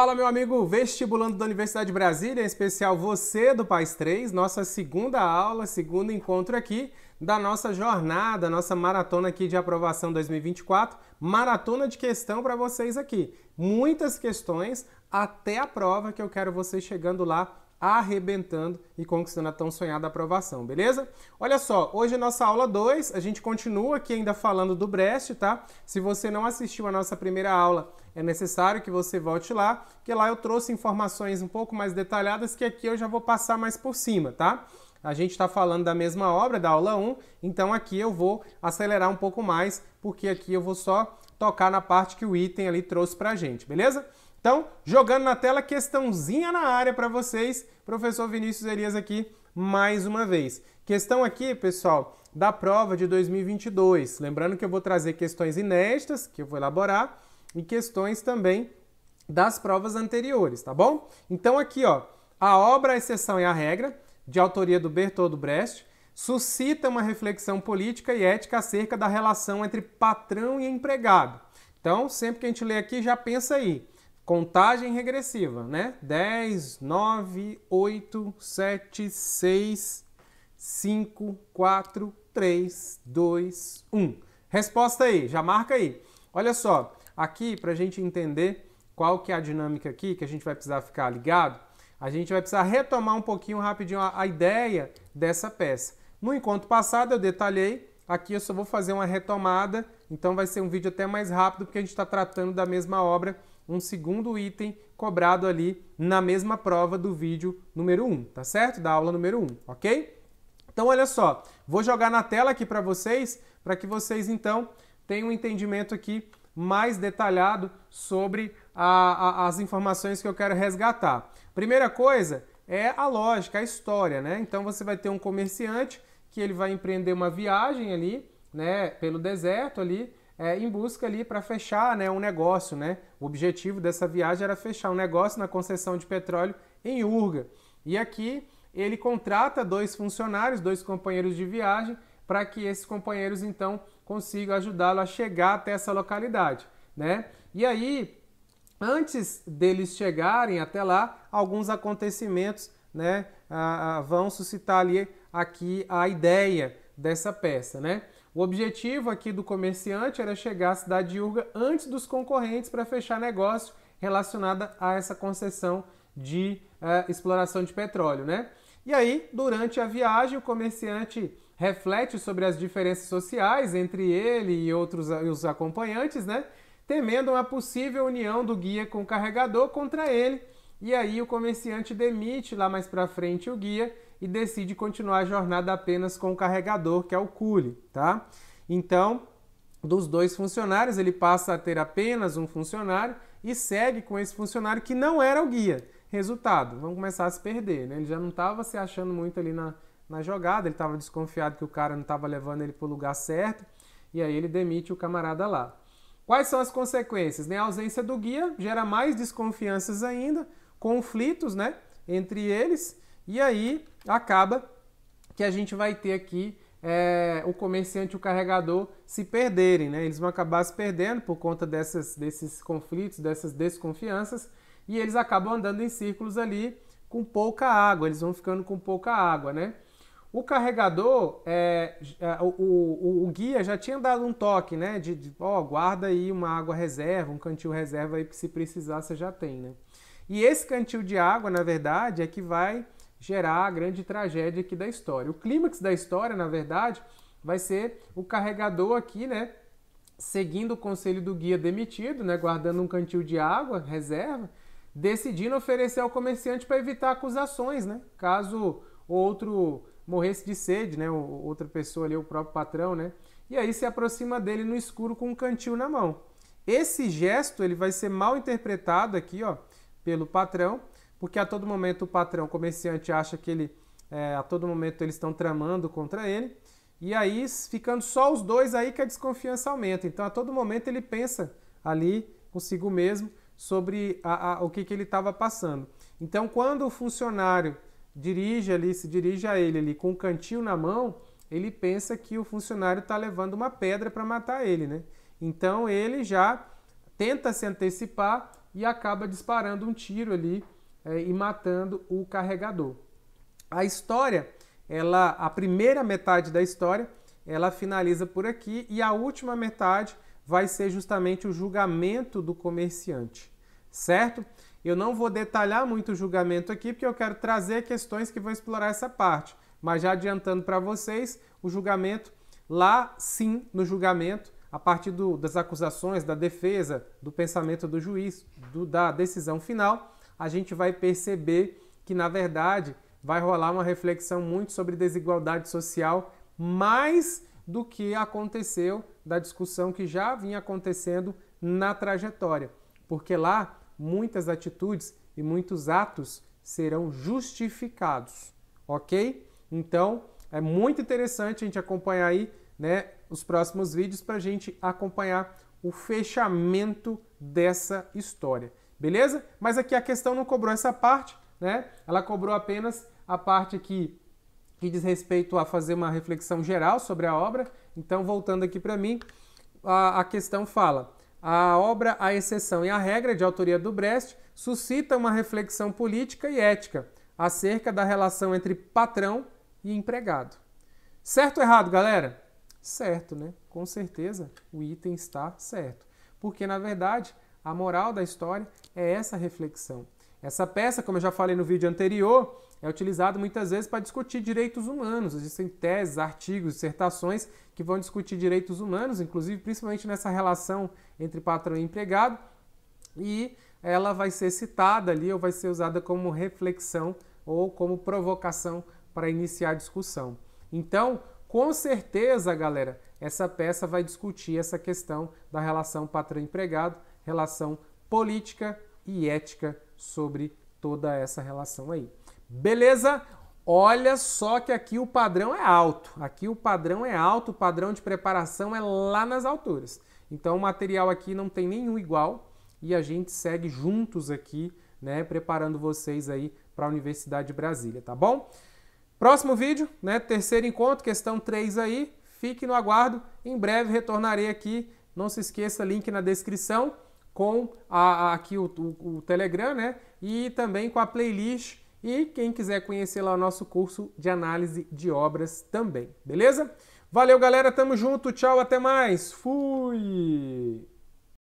Fala, meu amigo vestibulando da Universidade de Brasília, em especial você do País 3, nossa segunda aula, segundo encontro aqui da nossa jornada, nossa maratona aqui de aprovação 2024, maratona de questão para vocês aqui. Muitas questões até a prova que eu quero vocês chegando lá arrebentando e conquistando a tão sonhada aprovação, beleza? Olha só, hoje é nossa aula 2, a gente continua aqui ainda falando do Brecht, tá? Se você não assistiu a nossa primeira aula, é necessário que você volte lá, porque lá eu trouxe informações um pouco mais detalhadas que aqui eu já vou passar mais por cima, tá? A gente está falando da mesma obra, da aula 1, então aqui eu vou acelerar um pouco mais, porque aqui eu vou só tocar na parte que o item ali trouxe para a gente, beleza? Então, jogando na tela, questãozinha na área para vocês, professor Vinícius Elias aqui mais uma vez. Questão aqui, pessoal, da prova de 2022. Lembrando que eu vou trazer questões inéditas, que eu vou elaborar, e questões também das provas anteriores, tá bom? Então aqui, ó, a obra A Exceção e a Regra, de autoria do Bertoldo Brecht, suscita uma reflexão política e ética acerca da relação entre patrão e empregado. Então, sempre que a gente lê aqui, já pensa aí contagem regressiva, né? 10, 9, 8, 7, 6, 5, 4, 3, 2, 1. Resposta aí, já marca aí. Olha só, aqui para a gente entender qual que é a dinâmica aqui, que a gente vai precisar ficar ligado, a gente vai precisar retomar um pouquinho rapidinho a, a ideia dessa peça. No encontro passado eu detalhei, aqui eu só vou fazer uma retomada, então vai ser um vídeo até mais rápido, porque a gente está tratando da mesma obra um segundo item cobrado ali na mesma prova do vídeo número 1, tá certo? Da aula número 1, ok? Então, olha só, vou jogar na tela aqui para vocês, para que vocês, então, tenham um entendimento aqui mais detalhado sobre a, a, as informações que eu quero resgatar. Primeira coisa é a lógica, a história, né? Então, você vai ter um comerciante que ele vai empreender uma viagem ali, né, pelo deserto ali, é, em busca ali para fechar né, um negócio. Né? O objetivo dessa viagem era fechar um negócio na concessão de petróleo em Urga. E aqui ele contrata dois funcionários, dois companheiros de viagem, para que esses companheiros então consigam ajudá-lo a chegar até essa localidade. Né? E aí, antes deles chegarem até lá, alguns acontecimentos né, vão suscitar ali aqui a ideia dessa peça, né? O objetivo aqui do comerciante era chegar à cidade de Urga antes dos concorrentes para fechar negócio relacionado a essa concessão de uh, exploração de petróleo, né? E aí, durante a viagem, o comerciante reflete sobre as diferenças sociais entre ele e outros e os acompanhantes, né? Temendo uma possível união do guia com o carregador contra ele. E aí o comerciante demite lá mais para frente o guia e decide continuar a jornada apenas com o carregador, que é o Cule, tá? Então, dos dois funcionários, ele passa a ter apenas um funcionário e segue com esse funcionário que não era o guia. Resultado, vão começar a se perder, né? Ele já não estava se achando muito ali na, na jogada, ele estava desconfiado que o cara não estava levando ele para o lugar certo, e aí ele demite o camarada lá. Quais são as consequências? Né? A ausência do guia gera mais desconfianças ainda, conflitos né, entre eles, e aí acaba que a gente vai ter aqui é, o comerciante e o carregador se perderem, né? Eles vão acabar se perdendo por conta dessas, desses conflitos, dessas desconfianças, e eles acabam andando em círculos ali com pouca água, eles vão ficando com pouca água, né? O carregador, é, é o, o, o, guia já tinha dado um toque, né? De, de ó, guarda aí uma água reserva, um cantil reserva aí, que se precisar você já tem, né? E esse cantil de água, na verdade, é que vai gerar a grande tragédia aqui da história. O clímax da história, na verdade, vai ser o carregador aqui, né? Seguindo o conselho do guia demitido, né? Guardando um cantil de água, reserva, decidindo oferecer ao comerciante para evitar acusações, né? Caso outro morresse de sede, né? Outra pessoa ali, o próprio patrão, né? E aí se aproxima dele no escuro com um cantil na mão. Esse gesto ele vai ser mal interpretado aqui, ó, pelo patrão porque a todo momento o patrão o comerciante acha que ele, é, a todo momento eles estão tramando contra ele, e aí ficando só os dois aí que a desconfiança aumenta. Então a todo momento ele pensa ali consigo mesmo sobre a, a, o que, que ele estava passando. Então quando o funcionário dirige ali, se dirige a ele ali com o um cantil na mão, ele pensa que o funcionário está levando uma pedra para matar ele, né? Então ele já tenta se antecipar e acaba disparando um tiro ali é, e matando o carregador. A história, ela, a primeira metade da história, ela finaliza por aqui e a última metade vai ser justamente o julgamento do comerciante, certo? Eu não vou detalhar muito o julgamento aqui porque eu quero trazer questões que vão explorar essa parte, mas já adiantando para vocês, o julgamento lá sim, no julgamento, a partir do, das acusações, da defesa, do pensamento do juiz, do, da decisão final, a gente vai perceber que, na verdade, vai rolar uma reflexão muito sobre desigualdade social, mais do que aconteceu da discussão que já vinha acontecendo na trajetória. Porque lá muitas atitudes e muitos atos serão justificados, ok? Então é muito interessante a gente acompanhar aí né, os próximos vídeos para a gente acompanhar o fechamento dessa história. Beleza? Mas aqui a questão não cobrou essa parte, né? Ela cobrou apenas a parte aqui que diz respeito a fazer uma reflexão geral sobre a obra. Então, voltando aqui para mim, a, a, questão fala: a obra, a exceção e a regra de autoria do Brecht suscita uma reflexão política e ética acerca da relação entre patrão e empregado. Certo ou errado, galera? Certo, né? Com certeza o item está certo. Porque, na verdade, a moral da história é essa reflexão. Essa peça, como eu já falei no vídeo anterior, é utilizada muitas vezes para discutir direitos humanos. Existem teses, artigos, dissertações que vão discutir direitos humanos, inclusive principalmente nessa relação entre patrão e empregado, e ela vai ser citada ali ou vai ser usada como reflexão ou como provocação para iniciar a discussão. Então, com certeza, galera, essa peça vai discutir essa questão da relação patrão-empregado relação política e ética sobre toda essa relação aí. Beleza? Olha só que aqui o padrão é alto. Aqui o padrão é alto, o padrão de preparação é lá nas alturas. Então o material aqui não tem nenhum igual e a gente segue juntos aqui, né, preparando vocês aí para a Universidade de Brasília, tá bom? Próximo vídeo, né, terceiro encontro, questão 3 aí. Fique no aguardo, em breve retornarei aqui. Não se esqueça, link na descrição com a, a, aqui o, o, o, Telegram, né? E também com a playlist e quem quiser conhecer lá o nosso curso de análise de obras também, beleza? Valeu, galera, tamo junto, tchau, até mais. Fui.